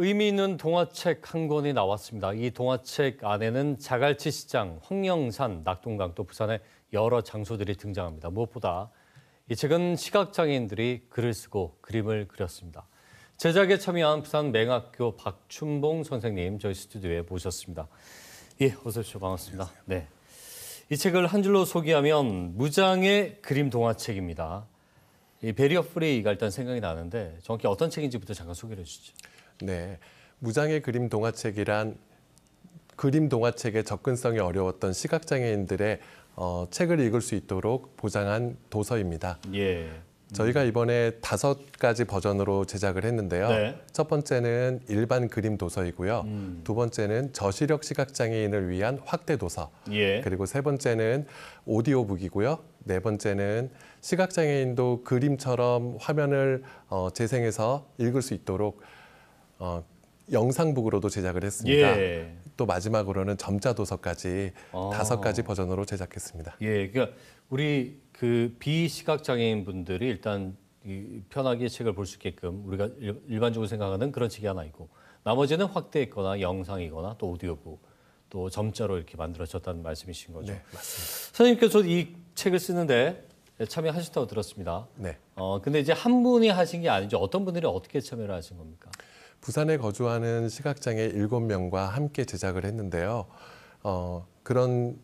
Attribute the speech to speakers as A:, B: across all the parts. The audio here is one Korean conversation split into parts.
A: 의미 있는 동화책 한 권이 나왔습니다. 이 동화책 안에는 자갈치 시장, 황령산, 낙동강 또 부산의 여러 장소들이 등장합니다. 무엇보다 이 책은 시각장애인들이 글을 쓰고 그림을 그렸습니다. 제작에 참여한 부산 맹학교 박춘봉 선생님 저희 스튜디오에 모셨습니다. 예, 어서 오십시오. 반갑습니다. 네. 이 책을 한 줄로 소개하면 무장의 그림 동화책입니다. 이 베리어 프리가 일단 생각이 나는데 정확히 어떤 책인지부터 잠깐 소개를 해주시죠.
B: 네. 무장의 그림 동화책이란 그림 동화책의 접근성이 어려웠던 시각장애인들의 어, 책을 읽을 수 있도록 보장한 도서입니다. 예. 저희가 이번에 다섯 가지 버전으로 제작을 했는데요. 네. 첫 번째는 일반 그림 도서이고요. 음. 두 번째는 저시력 시각장애인을 위한 확대 도서. 예. 그리고 세 번째는 오디오북이고요. 네 번째는 시각장애인도 그림처럼 화면을 어, 재생해서 읽을 수 있도록 어, 영상북으로도 제작을 했습니다. 예. 또 마지막으로는 점자 도서까지 아. 다섯 가지 버전으로 제작했습니다.
A: 예, 그러니까 우리 그 비시각 장애인 분들이 일단 편하게 책을 볼 수 있게끔 우리가 일반적으로 생각하는 그런 책이 하나 있고 나머지는 확대했거나 영상이거나 또 오디오북 또 점자로 이렇게 만들어졌다는 말씀이신 거죠. 네, 맞습니다. 선생님께서 이 책을 쓰는데 참여하셨다고 들었습니다. 네. 어, 근데 이제 한 분이 하신 게 아니죠. 어떤 분들이 어떻게 참여를 하신 겁니까? 부산에
B: 거주하는 시각장애 7명과 함께 제작을 했는데요. 어, 그런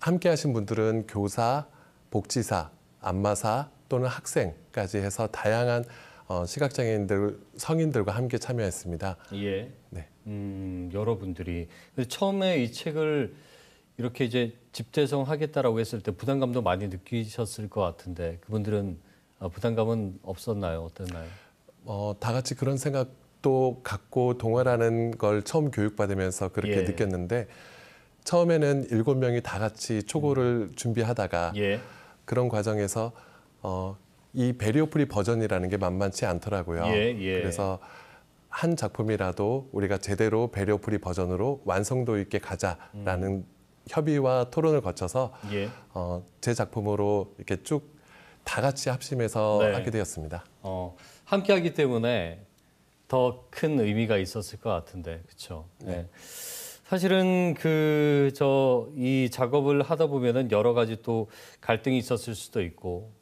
B: 함께 하신 분들은 교사, 복지사, 안마사 또는 학생까지 해서 다양한 어, 시각장애인들 성인들과 함께 참여했습니다.
A: 예. 네. 음, 여러분들이 처음에 이 책을 이렇게 이제 집대성 하겠다라고 했을 때 부담감도 많이 느끼셨을 것 같은데 그분들은 어, 부담감은 없었나요? 어땠나요?
B: 어, 다 같이 그런 생각 또 갖고 동화라는걸 처음 교육받으면서 그렇게 예. 느꼈는데 처음에는 일곱 명이 다 같이 초고를 음. 준비하다가 예. 그런 과정에서 어, 이 베리오프리 버전이라는 게 만만치 않더라고요. 예, 예. 그래서 한 작품이라도 우리가 제대로 베리오프리 버전으로 완성도 있게 가자라는 음. 협의와 토론을 거쳐서 예. 어, 제 작품으로 이렇게 쭉 다 같이 합심해서 네. 하게 되었습니다.
A: 어, 함께 하기 때문에 더큰 의미가 있었을 것 같은데 그렇죠. 네. 사실은 그 저 이 작업을 하다 보면은 여러 가지 또 갈등이 있었을 수도 있고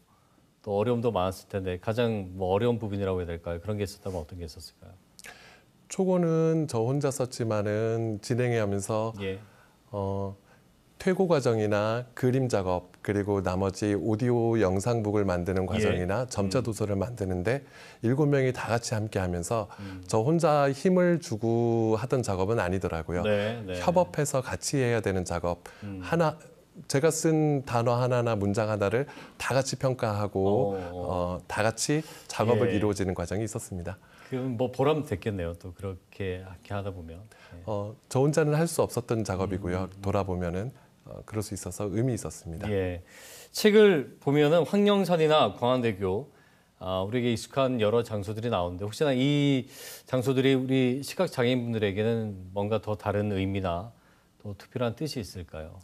A: 또 어려움도 많았을 텐데 가장 뭐 어려운 부분이라고 해야 될까요? 그런 게 있었다면 어떤 게 있었을까요?
B: 초고는 저 혼자 썼지만은 진행해 하면서 예. 어, 퇴고 과정이나 그림 작업 그리고 나머지 오디오 영상북을 만드는 예. 과정이나 예. 점자 음. 도서를 만드는데 일곱 명이 다 같이 함께 하면서 음. 저 혼자 힘을 주고 하던 작업은 아니더라고요. 네, 네. 협업해서 같이 해야 되는 작업 음. 하나 제가 쓴 단어 하나나 문장 하나를 다 같이 평가하고 어, 어, 어. 어 다 같이 작업을 예. 이루어지는 과정이 있었습니다.
A: 그럼 뭐 보람 됐겠네요. 또 그렇게 하다 보면. 예. 어,
B: 저 혼자는 할 수 없었던 작업이고요. 음. 음, 음. 돌아보면은
A: 어, 그럴 수 있어서 의미 있었습니다. 예. 책을 보면은 황령산이나 광안대교 아, 우리에게 익숙한 여러 장소들이 나오는데 혹시나 이 장소들이 우리 시각 장애인분들에게는 뭔가 더 다른 의미나 또 특별한 뜻이 있을까요?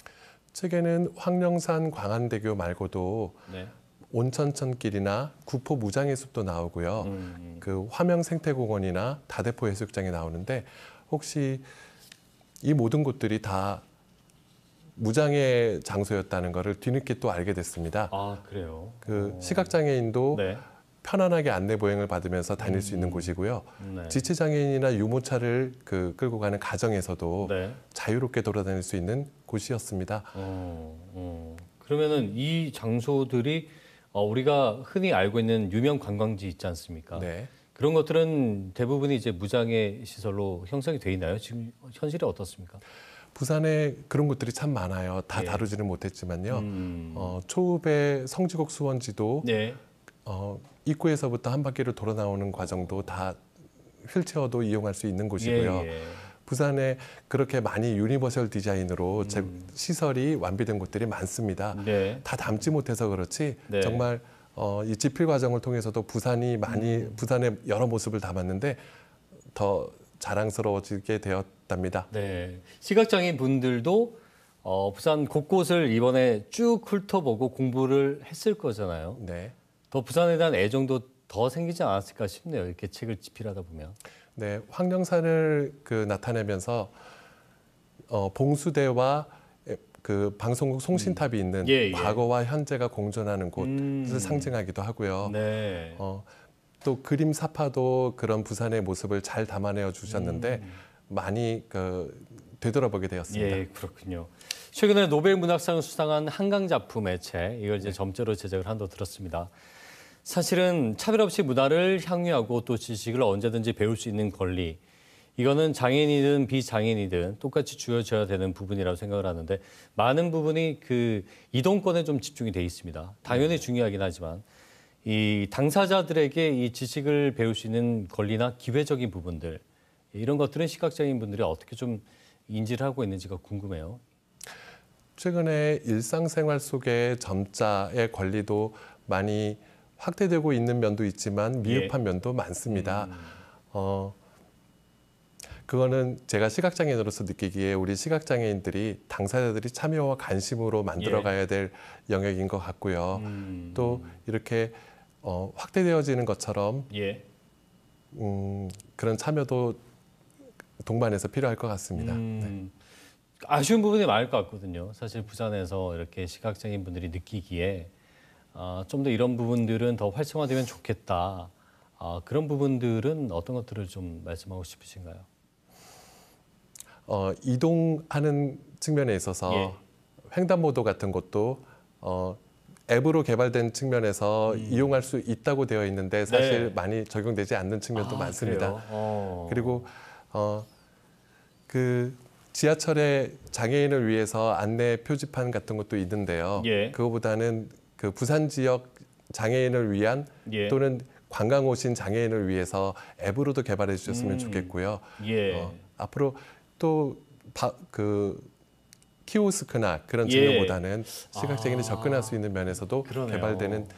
B: 책에는 황령산 광안대교 말고도 네. 온천천길이나 구포 무장의 숲도 나오고요. 음, 음. 그 화명 생태공원이나 다대포 해수욕장이 나오는데 혹시 이 모든 곳들이 다 무장의 장소였다는 것을 뒤늦게 또 알게 됐습니다. 아 그래요. 그 어. 시각장애인도 네. 편안하게 안내 보행을 받으면서 다닐 수 있는 음. 곳이고요. 네. 지체 장애인이나 유모차를 그 끌고 가는 가정에서도 네. 자유롭게 돌아다닐 수 있는
A: 곳이었습니다. 어, 어. 그러면은 이 장소들이 어, 우리가 흔히 알고 있는 유명 관광지 있지 않습니까? 네. 그런 것들은 대부분이 이제 무장애 시설로 형성이 돼 있나요? 지금 현실이 어떻습니까?
B: 부산에 그런 것들이 참 많아요. 다 예. 다루지는 못했지만요. 음. 어, 초읍의 성지곡 수원지도 예. 어, 입구에서부터 한 바퀴를 돌아 나오는 과정도 다 휠체어도 이용할 수 있는 곳이고요. 예. 예. 부산에 그렇게 많이 유니버셜 디자인으로 음. 시설이 완비된 곳들이 많습니다. 네. 다 담지 못해서 그렇지 네. 정말 어, 이 집필 과정을 통해서도 부산이 많이 음. 부산의 여러 모습을 담았는데 더
A: 자랑스러워지게 되었답니다. 네, 시각장애인 분들도 어, 부산 곳곳을 이번에 쭉 훑어보고 공부를 했을 거잖아요. 네. 더 부산에 대한 애정도 더 생기지 않았을까 싶네요. 이렇게 책을 집필하다 보면. 네, 황령사를 그 나타내면서 어, 봉수대와
B: 그 방송국 송신탑이 음. 있는 예, 예. 과거와 현재가 공존하는 곳을 음. 상징하기도 하고요. 네. 어, 또 그림 사파도 그런 부산의 모습을 잘 담아내어
A: 주셨는데 음. 많이 그 되돌아보게 되었습니다. 예, 그렇군요. 최근에 노벨 문학상을 수상한 한강 작품의 책 이걸 이제 네. 점자로 제작을 한다고 들었습니다. 사실은 차별 없이 문화를 향유하고 또 지식을 언제든지 배울 수 있는 권리 이거는 장애인이든 비장애인이든 똑같이 주어져야 되는 부분이라고 생각을 하는데 많은 부분이 그 이동권에 좀 집중이 돼 있습니다. 당연히 네. 중요하긴 하지만 이 당사자들에게 이 지식을 배울 수 있는 권리나 기회적인 부분들 이런 것들은 시각장애인 분들이 어떻게 좀 인지를 하고 있는지가 궁금해요.
B: 최근에 일상생활 속에 점자의 권리도 많이 확대되고 있는 면도 있지만 미흡한 예. 면도 많습니다. 음. 어, 그거는 제가 시각장애인으로서 느끼기에 우리 시각장애인들이 당사자들이 참여와 관심으로 만들어가야 예. 될 예. 영역인 것 같고요. 음. 또 이렇게 어, 확대되어지는 것처럼 예. 음, 그런 참여도
A: 동반해서 필요할 것 같습니다. 음. 네. 아쉬운 부분이 많을 것 같거든요. 사실 부산에서 이렇게 시각장애인 분들이 느끼기에 어, 좀더 이런 부분들은 더 활성화되면 좋겠다. 어, 그런 부분들은 어떤 것들을 좀 말씀하고 싶으신가요? 어, 이동하는 측면에 있어서 예.
B: 횡단보도 같은 것도 어, 앱으로 개발된 측면에서 음. 이용할 수 있다고 되어 있는데 사실 네. 많이 적용되지 않는 측면도 아, 많습니다. 어. 그리고 어, 그 지하철에 장애인을 위해서 안내 표지판 같은 것도 있는데요. 예. 그거보다는 그 부산 지역 장애인을 위한 예. 또는 관광 오신 장애인을 위해서 앱으로도 개발해 주셨으면 음. 좋겠고요. 예. 어, 앞으로 또그 키오스크나
A: 그런 제휴보다는 예. 시각적인 아. 접근할 수 있는 면에서도 그러네요. 개발되는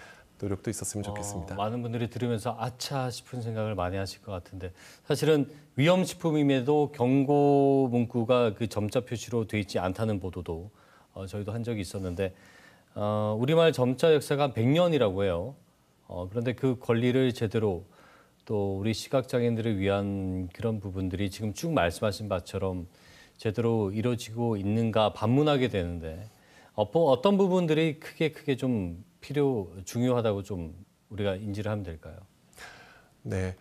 A: 노력도 있었으면 어, 좋겠습니다. 어, 많은 분들이 들으면서 아차 싶은 생각을 많이 하실 것 같은데 사실은 위험 식품임에도 경고 문구가 그 점자 표시로 돼 있지 않다는 보도도 어, 저희도 한 적이 있었는데 어, 우리말 점자 역사가 100년이라고 해요. 어, 그런데 그 권리를 제대로 또 우리 시각장애인들을 위한 그런 부분들이 지금 쭉 말씀하신 바처럼 제대로 이루어지고 있는가 반문하게 되는데 어떤 부분들이 크게 크게 좀 필요 중요하다고 좀 우리가 인지를 하면 될까요? 네,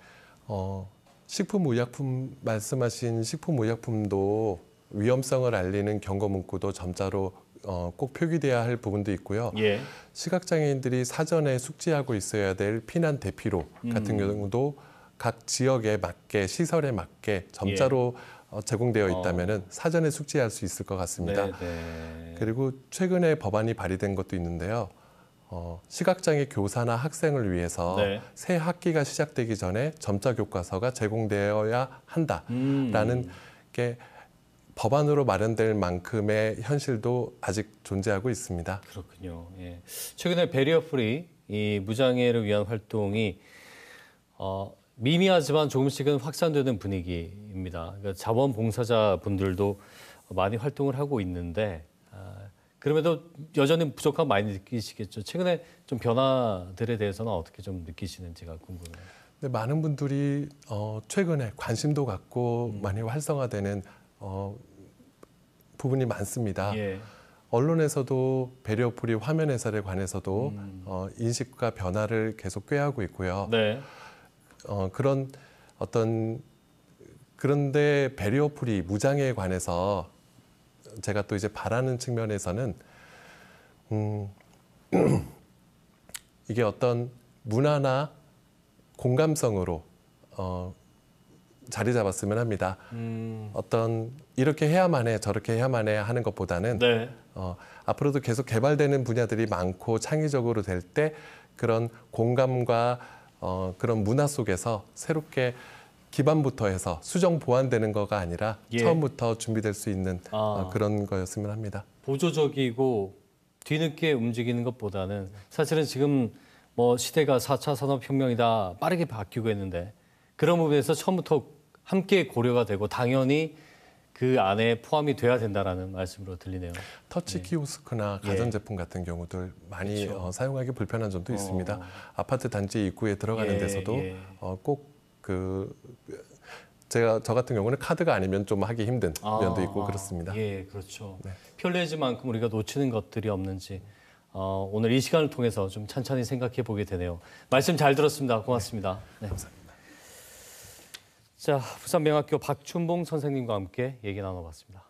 A: 어, 식품의약품
B: 말씀하신 식품의약품도 위험성을 알리는 경고 문구도 점자로 어, 꼭 표기돼야 할 부분도 있고요. 예. 시각장애인들이 사전에 숙지하고 있어야 될 피난 대피로 같은 음. 경우도 각 지역에 맞게 시설에 맞게 점자로 예. 어, 제공되어 어. 있다면 은 사전에 숙지할 수 있을 것 같습니다. 네네.
A: 네.
B: 그리고 최근에 법안이 발의된 것도 있는데요. 어, 시각장애 교사나 학생을 위해서 네. 새 학기가 시작되기 전에 점자 교과서가 제공되어야 한다라는 음. 게 법안으로 마련될 만큼의 현실도
A: 아직 존재하고 있습니다. 그렇군요. 예. 최근에 베리어프리 이 무장애를 위한 활동이 어, 미미하지만 조금씩은 확산되는 분위기입니다. 그러니까 자원봉사자 분들도 많이 활동을 하고 있는데 아, 그럼에도 여전히 부족함 많이 느끼시겠죠. 최근에 좀 변화들에 대해서는 어떻게 좀 느끼시는지가 궁금해요.
B: 네, 많은 분들이 어, 최근에 관심도 갖고 음. 많이 활성화되는 어, 부분이 많습니다. 예. 언론에서도 베리어프 화면 회사를 관해서도 음. 어, 인식과 변화를 계속 꾀하고 있고요. 네. 어, 그런 어떤 그런데 베리어프무장에 관해서 제가 또 이제 바라는 측면에서는 음, 이게 어떤 문화나 공감성으로 어, 자리 잡았으면 합니다. 음. 어떤 이렇게 해야만 해, 저렇게 해야만 해 하는 것보다는 네. 어, 앞으로도 계속 개발되는 분야들이 많고 창의적으로 될 때 그런 공감과 어, 그런 문화 속에서 새롭게 기반부터 해서 수정 보완되는 거가 아니라 예. 처음부터 준비될 수 있는 어, 아. 어, 그런 거였으면 합니다.
A: 보조적이고 뒤늦게 움직이는 것보다는 사실은 지금 뭐 시대가 4차 산업혁명이다 빠르게 바뀌고 있는데 그런 부분에서 처음부터 함께 고려가 되고 당연히 그 안에 포함이 돼야 된다라는 말씀으로 들리네요.
B: 터치 네. 키오스크나 가전제품 예. 같은 경우들 많이 그렇죠. 어, 사용하기 불편한 점도 어. 있습니다. 아파트 단지 입구에 들어가는 예, 데서도 예. 어, 꼭그 제가
A: 저 같은 경우는 카드가 아니면 좀 하기 힘든 아, 면도 있고 그렇습니다. 예, 그렇죠. 네. 퓰리지만큼 우리가 놓치는 것들이 없는지 어, 오늘 이 시간을 통해서 좀 찬찬히 생각해 보게 되네요. 말씀 잘 들었습니다. 고맙습니다. 네. 감사합니다. 자, 부산명학교 박춘봉 선생님과 함께 얘기 나눠봤습니다.